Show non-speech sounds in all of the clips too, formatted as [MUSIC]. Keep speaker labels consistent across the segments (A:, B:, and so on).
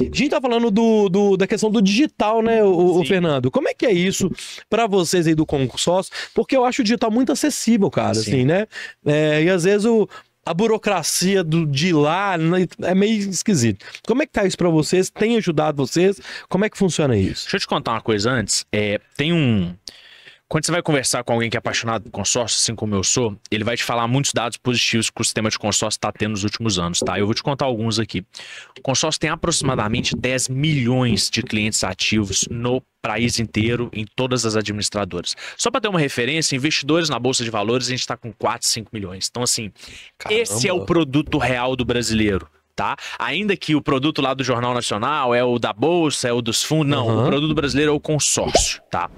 A: A gente tá falando do, do da questão do digital, né, o, o Fernando? Como é que é isso para vocês aí do consórcio? Porque eu acho o digital muito acessível, cara, Sim. assim, né? É, e às vezes o, a burocracia do, de lá né, é meio esquisito. Como é que tá isso para vocês? Tem ajudado vocês? Como é que funciona isso? Deixa eu te contar uma coisa antes. É, tem um
B: quando você vai conversar com alguém que é apaixonado por consórcio, assim como eu sou, ele vai te falar muitos dados positivos que o sistema de consórcio está tendo nos últimos anos, tá? Eu vou te contar alguns aqui. O consórcio tem aproximadamente 10 milhões de clientes ativos no país inteiro, em todas as administradoras. Só para ter uma referência, investidores na Bolsa de Valores, a gente está com 4, 5 milhões. Então, assim, Caramba. esse é o produto real do brasileiro tá? Ainda que o produto lá do Jornal Nacional é o da Bolsa, é o dos fundos, não. Uhum. O produto brasileiro é o consórcio, tá?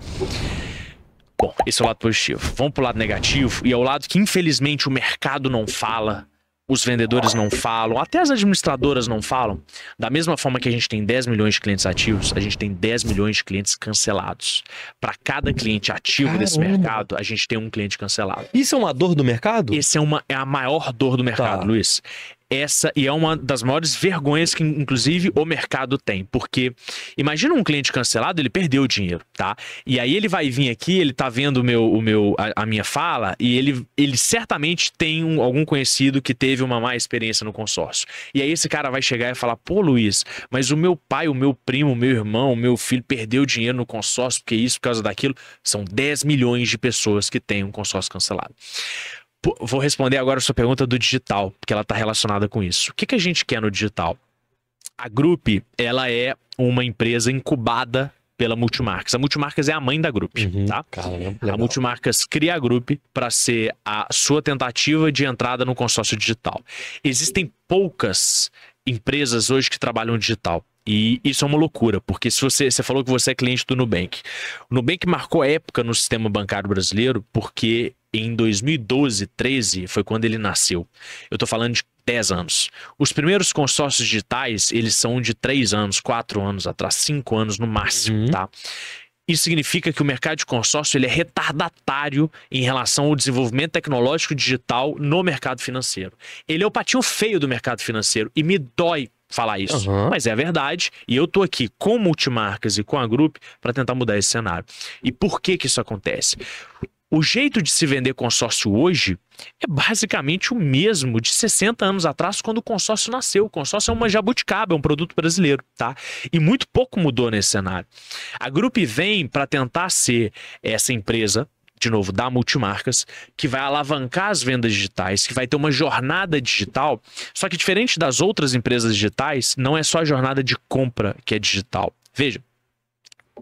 B: Bom, esse é o lado positivo. Vamos pro lado negativo, e é o lado que infelizmente o mercado não fala, os vendedores não falam, até as administradoras não falam. Da mesma forma que a gente tem 10 milhões de clientes ativos, a gente tem 10 milhões de clientes cancelados. Para cada cliente ativo Caramba. desse mercado, a gente tem um cliente cancelado. Isso é uma dor do mercado? Esse é, uma, é a maior dor do mercado, tá. Luiz essa e é uma das maiores vergonhas que inclusive o mercado tem, porque imagina um cliente cancelado, ele perdeu o dinheiro, tá? E aí ele vai vir aqui, ele tá vendo o meu, o meu a, a minha fala e ele, ele certamente tem um, algum conhecido que teve uma má experiência no consórcio. E aí esse cara vai chegar e falar: "Pô, Luiz, mas o meu pai, o meu primo, o meu irmão, o meu filho perdeu dinheiro no consórcio porque isso, por causa daquilo". São 10 milhões de pessoas que têm um consórcio cancelado. Vou responder agora a sua pergunta do digital, porque ela está relacionada com isso. O que, que a gente quer no digital? A Group, ela é uma empresa incubada pela Multimarcas. A Multimarcas é a mãe da Group, uhum, tá? Caramba, a Multimarcas cria a Group para ser a sua tentativa de entrada no consórcio digital. Existem poucas empresas hoje que trabalham digital. E isso é uma loucura, porque se você, você falou que você é cliente do Nubank. O Nubank marcou época no sistema bancário brasileiro porque em 2012, 13 foi quando ele nasceu. Eu estou falando de 10 anos. Os primeiros consórcios digitais, eles são de 3 anos, 4 anos atrás, 5 anos no máximo, uhum. tá? Isso significa que o mercado de consórcio ele é retardatário em relação ao desenvolvimento tecnológico digital no mercado financeiro. Ele é o patinho feio do mercado financeiro e me dói falar isso, uhum. mas é a verdade. E eu tô aqui com multimarcas e com a Group para tentar mudar esse cenário. E por que que isso acontece? O jeito de se vender consórcio hoje é basicamente o mesmo de 60 anos atrás, quando o consórcio nasceu. O consórcio é uma jabuticaba, é um produto brasileiro, tá? E muito pouco mudou nesse cenário. A Group vem para tentar ser essa empresa de novo, da multimarcas, que vai alavancar as vendas digitais, que vai ter uma jornada digital. Só que diferente das outras empresas digitais, não é só a jornada de compra que é digital. Veja,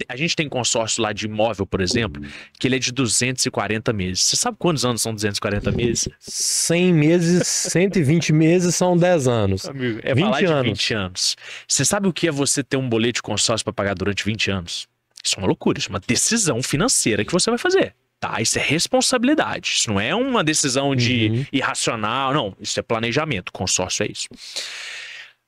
B: a gente tem consórcio lá de imóvel, por exemplo, que ele é de 240 meses. Você sabe quantos anos são 240 meses?
A: 100 meses, 120 meses são 10 anos. Amigo, é 20 anos. 20
B: anos. Você sabe o que é você ter um boleto de consórcio para pagar durante 20 anos? Isso é uma loucura, isso é uma decisão financeira que você vai fazer. Tá, isso é responsabilidade. Isso não é uma decisão de uhum. irracional, não. Isso é planejamento. Consórcio é isso.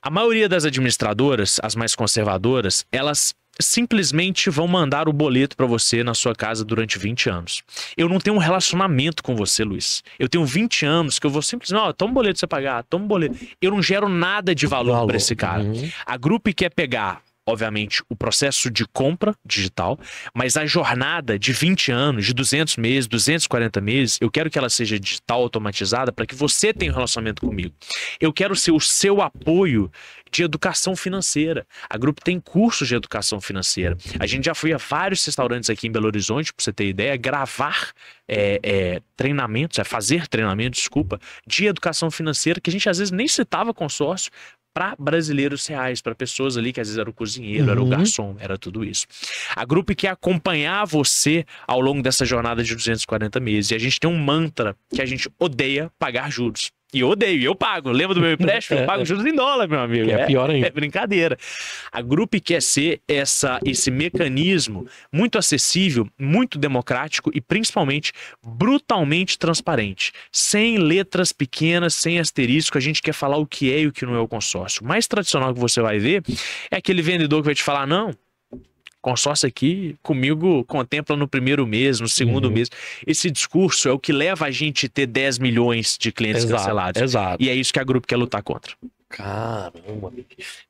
B: A maioria das administradoras, as mais conservadoras, elas simplesmente vão mandar o boleto para você na sua casa durante 20 anos. Eu não tenho um relacionamento com você, Luiz. Eu tenho 20 anos que eu vou simplesmente, ó, oh, toma um boleto pra você pagar, toma um boleto. Eu não gero nada de valor, valor. para esse cara. Uhum. A grupo quer pegar obviamente, o processo de compra digital, mas a jornada de 20 anos, de 200 meses, 240 meses, eu quero que ela seja digital, automatizada, para que você tenha um relacionamento comigo. Eu quero ser o seu apoio de educação financeira. A Grupo tem cursos de educação financeira. A gente já foi a vários restaurantes aqui em Belo Horizonte, para você ter ideia, gravar é, é, treinamentos, é fazer treinamentos desculpa, de educação financeira, que a gente às vezes nem citava consórcio, para brasileiros reais, para pessoas ali que às vezes era o cozinheiro, uhum. era o uhum. garçom, era tudo isso. A grupo que acompanhar você ao longo dessa jornada de 240 meses. E a gente tem um mantra que a gente odeia pagar juros. E eu odeio, eu pago. Lembra do meu empréstimo? Eu [LAUGHS] é, pago é. juros em dólar, meu amigo. É, é pior ainda. É brincadeira. A grupo quer ser essa, esse mecanismo muito acessível, muito democrático e principalmente brutalmente transparente. Sem letras pequenas, sem asterisco, a gente quer falar o que é e o que não é o consórcio. O mais tradicional que você vai ver é aquele vendedor que vai te falar: não, consórcio aqui comigo contempla no primeiro mês, no segundo uhum. mês. Esse discurso é o que leva a gente a ter 10 milhões de clientes exato, cancelados. Exato. E é isso que a grupo quer lutar contra.
A: Caramba,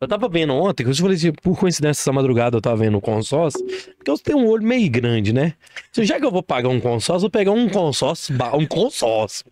A: eu tava vendo ontem, eu falei assim, por coincidência, essa madrugada eu tava vendo o consórcio, porque eu tenho um olho meio grande, né? Então, já que eu vou pagar um consórcio, vou pegar um consórcio, um consórcio.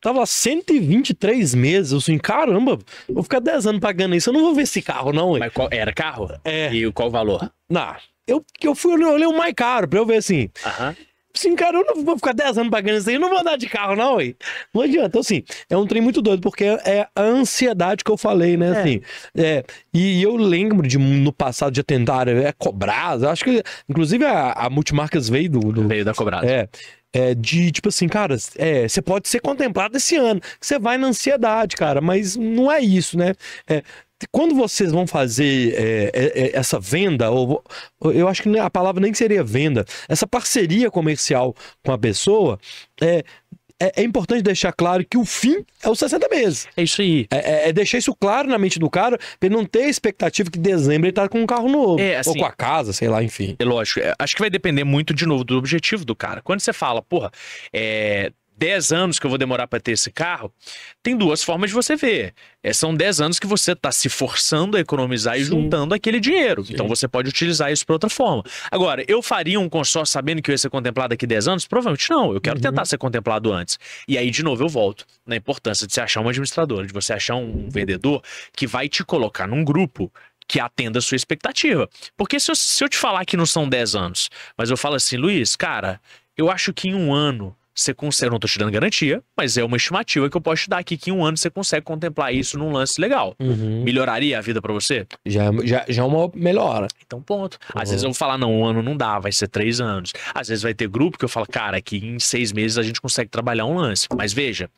A: Tava 123 meses, eu assim, caramba, vou ficar 10 anos pagando isso, eu não vou ver esse carro, não. Mas qual era carro? É. E qual o valor? Não, eu, eu fui olhar olhei o mais caro pra eu ver assim. Aham. Assim, cara, eu não vou ficar 10 anos pagando isso aí, eu não vou andar de carro, não, ué. Não adianta. Então, assim, é um trem muito doido, porque é a ansiedade que eu falei, né? É. Assim, é, e, eu lembro de no passado de tentar é, é cobrar, acho que, inclusive, a, a Multimarcas veio do, do. Veio da cobrada. É. É, de tipo assim, cara, é, você pode ser contemplado esse ano, você vai na ansiedade, cara, mas não é isso, né? É, quando vocês vão fazer é, é, é essa venda, ou eu acho que a palavra nem seria venda, essa parceria comercial com a pessoa, é, é, é importante deixar claro que o fim é os 60 meses. É isso aí. É, é, é deixar isso claro na mente do cara, pra ele não ter a expectativa que dezembro ele tá com um carro novo. É, assim, ou com assim, a
B: casa, sei lá, enfim. É lógico. É, acho que vai depender muito, de novo, do objetivo do cara. Quando você fala, porra, é, 10 anos que eu vou demorar para ter esse carro, tem duas formas de você ver. É, são 10 anos que você está se forçando a economizar e juntando aquele dinheiro. Sim. Então você pode utilizar isso para outra forma. Agora, eu faria um consórcio sabendo que eu ia ser contemplado daqui 10 anos? Provavelmente não. Eu quero uhum. tentar ser contemplado antes. E aí, de novo, eu volto na importância de você achar um administrador, de você achar um vendedor que vai te colocar num grupo que atenda a sua expectativa. Porque se eu, se eu te falar que não são 10 anos, mas eu falo assim, Luiz, cara, eu acho que em um ano você consegue, eu não tô te dando garantia, mas é uma estimativa que eu posso te dar aqui que em um ano você consegue contemplar isso num lance legal. Uhum. Melhoraria a vida para você? Já, é, já, já é
A: uma melhora. Então, ponto.
B: Às uhum. vezes eu vou falar, não, um ano não dá, vai ser três anos. Às vezes vai ter grupo que eu falo, cara, que em seis meses a gente consegue trabalhar um lance. Mas veja,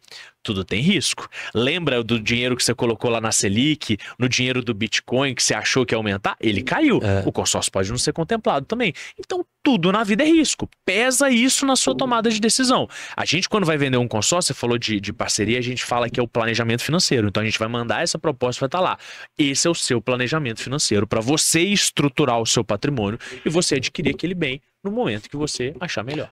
B: tudo tem risco. Lembra do dinheiro que você colocou lá na Selic, no dinheiro do Bitcoin que você achou que ia aumentar? Ele caiu. É. O consórcio pode não ser contemplado também. Então, tudo na vida é risco. Pesa isso na sua tomada de decisão a gente quando vai vender um consórcio, você falou de, de parceria, a gente fala que é o planejamento financeiro. Então a gente vai mandar essa proposta, vai estar tá lá. Esse é o seu planejamento financeiro para você estruturar o seu patrimônio e você adquirir aquele bem no momento que você achar melhor.